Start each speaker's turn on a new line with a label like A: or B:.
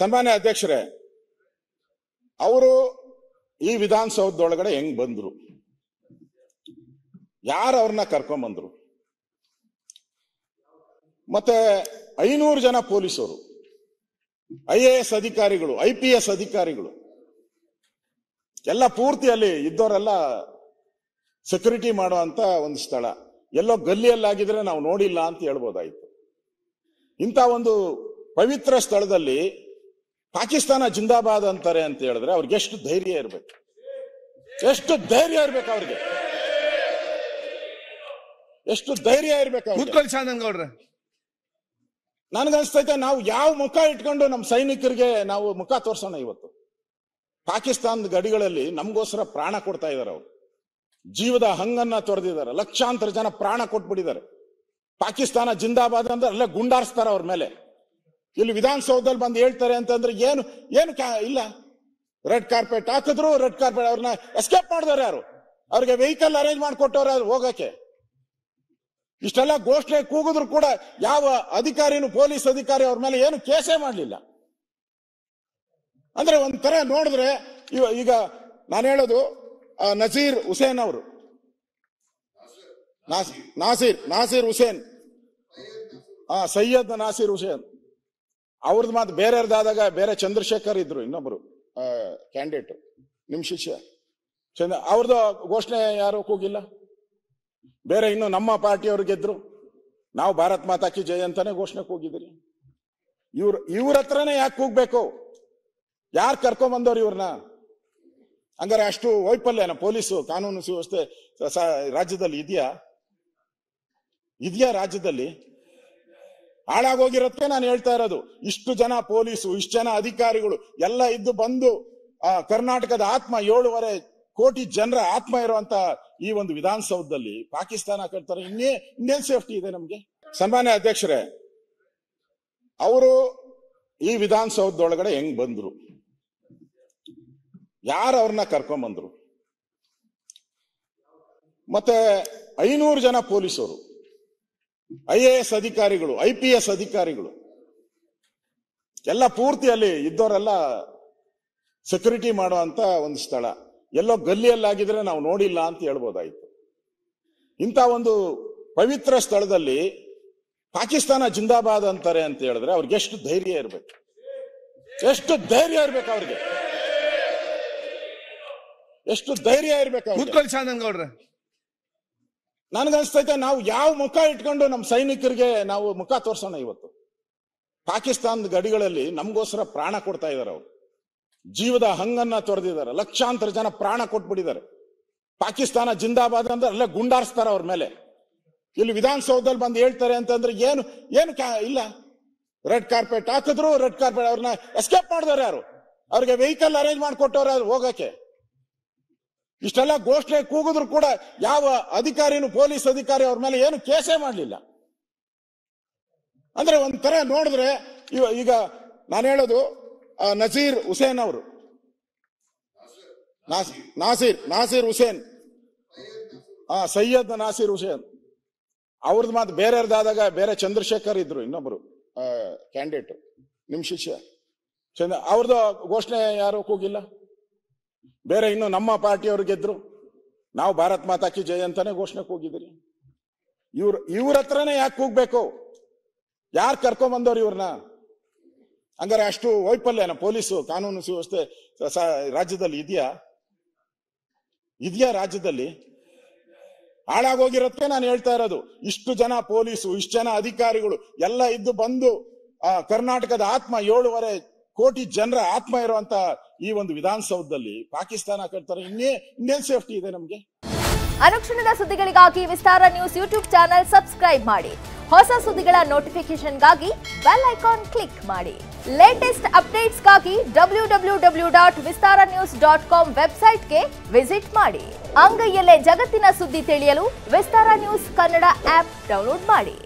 A: ಸನ್ಮಾನ್ಯ ಅಧ್ಯಕ್ಷರೇ ಅವರು ಈ ವಿಧಾನಸೌಧದೊಳಗಡೆ ಹೆಂಗ್ ಬಂದ್ರು ಯಾರು ಅವ್ರನ್ನ ಬಂದ್ರು ಮತ್ತೆ ಐನೂರು ಜನ ಪೊಲೀಸರು ಐ ಎ ಎಸ್ ಅಧಿಕಾರಿಗಳು ಐ ಪಿ ಎಸ್ ಅಧಿಕಾರಿಗಳು ಎಲ್ಲ ಪೂರ್ತಿ ಅಲ್ಲಿ ಇದ್ದವರೆಲ್ಲ ಸೆಕ್ಯೂರಿಟಿ ಮಾಡುವಂತ ಒಂದು ಸ್ಥಳ ಎಲ್ಲೋ ಗಲ್ಲಿಯಲ್ಲಾಗಿದ್ರೆ ನಾವು ನೋಡಿಲ್ಲ ಅಂತ ಹೇಳ್ಬೋದಾಯ್ತು ಇಂಥ ಒಂದು ಪವಿತ್ರ ಸ್ಥಳದಲ್ಲಿ ಪಾಕಿಸ್ತಾನ ಜಿಂದಾಬಾದ್ ಅಂತಾರೆ ಅಂತ ಹೇಳಿದ್ರೆ ಅವ್ರಿಗೆ ಎಷ್ಟು ಧೈರ್ಯ ಇರಬೇಕು ಎಷ್ಟು ಧೈರ್ಯ ಇರ್ಬೇಕು ಅವ್ರಿಗೆ ಎಷ್ಟು ಧೈರ್ಯ ಇರ್ಬೇಕು ನನಗೆ ನನ್ಗನ್ಸ್ತೈತೆ ನಾವು ಯಾವ ಮುಖ ಇಟ್ಕೊಂಡು ನಮ್ಮ ಸೈನಿಕರಿಗೆ ನಾವು ಮುಖ ತೋರ್ಸೋಣ ಇವತ್ತು ಪಾಕಿಸ್ತಾನದ ಗಡಿಗಳಲ್ಲಿ ನಮಗೋಸ್ಕರ ಪ್ರಾಣ ಕೊಡ್ತಾ ಇದ್ದಾರೆ ಅವರು ಜೀವದ ಹಂಗನ್ನ ತೊರೆದಿದ್ದಾರೆ ಲಕ್ಷಾಂತರ ಜನ ಪ್ರಾಣ ಕೊಟ್ಬಿಟ್ಟಿದ್ದಾರೆ ಪಾಕಿಸ್ತಾನ ಜಿಂದಾಬಾದ್ ಅಂದ್ರೆ ಅಲ್ಲೇ ಗುಂಡಾರಿಸ್ತಾರೆ ಅವ್ರ ಮೇಲೆ ಇಲ್ಲಿ ವಿಧಾನಸೌಧದಲ್ಲಿ ಬಂದು ಹೇಳ್ತಾರೆ ಅಂತಂದ್ರೆ ಏನು ಏನು ಇಲ್ಲ ರೆಡ್ ಕಾರ್ಪೆಟ್ ಹಾಕಿದ್ರು ರೆಡ್ ಕಾರ್ಪೆಟ್ ಅವ್ರನ್ನ ಎಸ್ಕೇಪ್ ಮಾಡಿದವ್ರು ಯಾರು ಅವ್ರಿಗೆ ವೆಹಿಕಲ್ ಅರೇಂಜ್ ಮಾಡಿಕೊಟ್ಟವ್ರು ಯಾರು ಹೋಗಕ್ಕೆ ಇಷ್ಟೆಲ್ಲ ಘೋಷಣೆ ಕೂಗಿದ್ರು ಕೂಡ ಯಾವ ಅಧಿಕಾರಿನೂ ಪೊಲೀಸ್ ಅಧಿಕಾರಿ ಅವ್ರ ಮೇಲೆ ಏನು ಕೇಸೇ ಮಾಡಲಿಲ್ಲ ಅಂದ್ರೆ ಒಂಥರ ನೋಡಿದ್ರೆ ಈಗ ನಾನು ಹೇಳೋದು ನಸೀರ್ ಹುಸೇನ್ ಅವರು ನಾಸೀರ್ ನಾಸೀರ್ ಹುಸೇನ್ ಆ ಸೈಯದ್ ನಾಸೀರ್ ಹುಸೇನ್ ಅವ್ರದ್ದು ಮಾತು ಬೇರೆಯವ್ರದ್ದಾದಾಗ ಬೇರೆ ಚಂದ್ರಶೇಖರ್ ಇದ್ರು ಇನ್ನೊಬ್ರು ಕ್ಯಾಂಡಿಡೇಟ್ ನಿಮ್ ಶಿಷ್ಯ ಚಂದ್ರ ಅವ್ರದ್ದು ಘೋಷಣೆ ಯಾರು ಕೂಗಿಲ್ಲ ಬೇರೆ ಇನ್ನು ನಮ್ಮ ಪಾರ್ಟಿಯವ್ರು ಗೆದ್ರು ನಾವು ಭಾರತ್ ಮಾತಾಕಿ ಜಯ ಅಂತಾನೆ ಘೋಷಣೆ ಕೂಗಿದ್ರಿ ಇವ್ರ ಇವ್ರ ಹತ್ರನೇ ಯಾಕೆ ಕೂಗ್ಬೇಕು ಯಾರು ಕರ್ಕೊಂಬಂದವ್ರು ಇವ್ರನ್ನ ಹಂಗಾರೆ ಅಷ್ಟು ವೈಫಲ್ಯನ ಪೊಲೀಸು ಕಾನೂನು ಸುವ್ಯವಸ್ಥೆ ರಾಜ್ಯದಲ್ಲಿ ಇದೆಯಾ ಇದೆಯಾ ರಾಜ್ಯದಲ್ಲಿ ಹಾಳಾಗೋಗಿರತ್ತೆ ನಾನು ಹೇಳ್ತಾ ಇರೋದು ಇಷ್ಟು ಜನ ಪೊಲೀಸು ಇಷ್ಟು ಜನ ಅಧಿಕಾರಿಗಳು ಎಲ್ಲ ಇದ್ದು ಬಂದು ಆ ಕರ್ನಾಟಕದ ಆತ್ಮ ಏಳುವರೆ ಕೋಟಿ ಜನರ ಆತ್ಮ ಇರುವಂತ ಈ ಒಂದು ವಿಧಾನಸೌಧದಲ್ಲಿ ಪಾಕಿಸ್ತಾನ ಕಟ್ತಾರೆ ಇನ್ನೇ ಇನ್ನೇನ್ ಸೇಫ್ಟಿ ಇದೆ ನಮ್ಗೆ ಸನ್ಮಾನ್ಯ ಅಧ್ಯಕ್ಷರೇ ಅವರು ಈ ವಿಧಾನಸೌಧದೊಳಗಡೆ ಹೆಂಗ್ ಬಂದ್ರು ಯಾರು ಅವ್ರನ್ನ ಕರ್ಕೊಂಡ್ ಬಂದ್ರು ಮತ್ತೆ ಐನೂರು ಜನ ಪೊಲೀಸರು ಐ ಎ ಎಸ್ ಅಧಿಕಾರಿಗಳು ಐ ಪಿ ಎಸ್ ಅಧಿಕಾರಿಗಳು ಎಲ್ಲ ಪೂರ್ತಿ ಅಲ್ಲಿ ಇದ್ದವರೆಲ್ಲ ಸೆಕ್ಯೂರಿಟಿ ಮಾಡುವಂತ ಒಂದು ಸ್ಥಳ ಎಲ್ಲೋ ಗಲ್ಲಿಯಲ್ಲಾಗಿದ್ರೆ ನಾವು ನೋಡಿಲ್ಲ ಅಂತ ಹೇಳ್ಬೋದಾಯ್ತು ಇಂಥ ಒಂದು ಪವಿತ್ರ ಸ್ಥಳದಲ್ಲಿ ಪಾಕಿಸ್ತಾನ ಜಿಂದಾಬಾದ್ ಅಂತಾರೆ ಅಂತ ಹೇಳಿದ್ರೆ ಅವ್ರಿಗೆ ಎಷ್ಟು ಧೈರ್ಯ ಇರಬೇಕು ಎಷ್ಟು ಧೈರ್ಯ ಇರ್ಬೇಕು ಅವ್ರಿಗೆ ಎಷ್ಟು ಧೈರ್ಯ ಇರ್ಬೇಕು ಕೂತ್ಕೊಳ್ಳಿ ನನಗನ್ಸ್ತೈತೆ ನಾವು ಯಾವ ಮುಖ ಇಟ್ಕೊಂಡು ನಮ್ಮ ಸೈನಿಕರಿಗೆ ನಾವು ಮುಖ ತೋರ್ಸೋಣ ಇವತ್ತು ಪಾಕಿಸ್ತಾನದ ಗಡಿಗಳಲ್ಲಿ ನಮಗೋಸ್ಕರ ಪ್ರಾಣ ಕೊಡ್ತಾ ಇದ್ದಾರೆ ಅವರು ಜೀವದ ಹಂಗನ್ನ ತೊರೆದಿದ್ದಾರೆ ಲಕ್ಷಾಂತರ ಜನ ಪ್ರಾಣ ಕೊಟ್ಬಿಟ್ಟಿದ್ದಾರೆ ಪಾಕಿಸ್ತಾನ ಜಿಂದಾಬಾದ್ ಅಂದ್ರೆ ಅಲ್ಲೇ ಗುಂಡಾರಿಸ್ತಾರೆ ಅವ್ರ ಮೇಲೆ ಇಲ್ಲಿ ವಿಧಾನಸೌಧದಲ್ಲಿ ಬಂದು ಹೇಳ್ತಾರೆ ಅಂತಂದ್ರೆ ಏನು ಏನು ಇಲ್ಲ ರೆಡ್ ಕಾರ್ಪೆಟ್ ಹಾಕಿದ್ರು ರೆಡ್ ಕಾರ್ಪೆಟ್ ಅವ್ರನ್ನ ಎಸ್ಕೇಪ್ ಮಾಡಿದವ್ರು ಯಾರು ಅವ್ರಿಗೆ ವೆಹಿಕಲ್ ಅರೇಂಜ್ ಮಾಡಿಕೊಟ್ಟವ್ರು ಯಾರು ಹೋಗಕ್ಕೆ ಇಷ್ಟೆಲ್ಲ ಘೋಷಣೆ ಕೂಗಿದ್ರು ಕೂಡ ಯಾವ ಅಧಿಕಾರಿನೂ ಪೊಲೀಸ್ ಅಧಿಕಾರಿ ಅವ್ರ ಮೇಲೆ ಏನು ಕೇಸೇ ಮಾಡಲಿಲ್ಲ ಅಂದ್ರೆ ಒಂಥರ ನೋಡಿದ್ರೆ ಈಗ ನಾನು ಹೇಳೋದು ನಸೀರ್ ಹುಸೇನ್ ಅವರು ನಾಸೀರ್ ನಾಸೀರ್ ಹುಸೇನ್ ಆ ಸೈಯದ್ ನಾಸೀರ್ ಹುಸೇನ್ ಅವ್ರದ್ದು ಮಾತು ಬೇರೆಯವ್ರದ್ದಾದಾಗ ಬೇರೆ ಚಂದ್ರಶೇಖರ್ ಇದ್ರು ಇನ್ನೊಬ್ರು ಕ್ಯಾಂಡಿಡೇಟ್ ನಿಮ್ ಶಿಷ್ಯ ಚಂದ್ರ ಅವ್ರದ್ದು ಘೋಷಣೆ ಯಾರು ಕೂಗಿಲ್ಲ ಬೇರೆ ಇನ್ನು ನಮ್ಮ ಪಾರ್ಟಿಯವರು ಗೆದ್ರು ನಾವು ಭಾರತ್ ಮಾತಾ ಕಿ ಜಯ ಅಂತಾನೆ ಘೋಷಣೆ ಕೂಗಿದಿರಿ ಇವ್ರ ಇವ್ರ ಹತ್ರನೇ ಯಾಕೆ ಕೂಗ್ಬೇಕು ಯಾರು ಕರ್ಕೊಂಬಂದವ್ರು ಇವ್ರನ್ನ ಹಂಗಾರೆ ಅಷ್ಟು ವೈಫಲ್ಯನ ಪೊಲೀಸು ಕಾನೂನು ಸುವ್ಯವಸ್ಥೆ ರಾಜ್ಯದಲ್ಲಿ ಇದೆಯಾ ಇದೆಯಾ ರಾಜ್ಯದಲ್ಲಿ ಹಾಳಾಗೋಗಿರತ್ತೆ ನಾನು ಹೇಳ್ತಾ ಇರೋದು ಇಷ್ಟು ಜನ ಪೊಲೀಸು ಇಷ್ಟು ಜನ ಅಧಿಕಾರಿಗಳು ಎಲ್ಲ ಇದ್ದು ಬಂದು ಆ ಕರ್ನಾಟಕದ ಆತ್ಮ ಏಳುವರೆ ಕೋಟಿ ಜನರ ಆತ್ಮ ಇರುವಂತ ಈ ಒಂದು ವಿಧಾನಸೌಧದಲ್ಲಿ ಪಾಕಿಸ್ತಾನ ಕಟ್ತಾರೆ ಇನ್ನೇ ಇನ್ನೇನ್ ಸೇಫ್ಟಿ ಇದೆ ನಮಗೆ ಅನುಕ್ಷಣದ ಸುದ್ದಿಗಳಿಗಾಗಿ Vistara news YouTube channel subscribe ಮಾಡಿ ಹೊಸ ಸುದ್ದಿಗಳ ಗಾಗಿ ಬೆಲ್ ಐಕಾನ್ ಕ್ಲಿಕ್ ಮಾಡಿ ಲೇಟೆಸ್ಟ್ ಅಪ್ಡೇಟ್ಸ್ಗಾಗಿ W W W dot Vistara news dot com ವೆಬ್ಸೈಟ್ಗೆ ವಿಸಿಟ್ ಮಾಡಿ ಅಂಗೈಯಲ್ಲೇ ಜಗತ್ತಿನ ಸುದ್ದಿ ತಿಳಿಯಲು Vistara news Kannada app download ಮಾಡಿ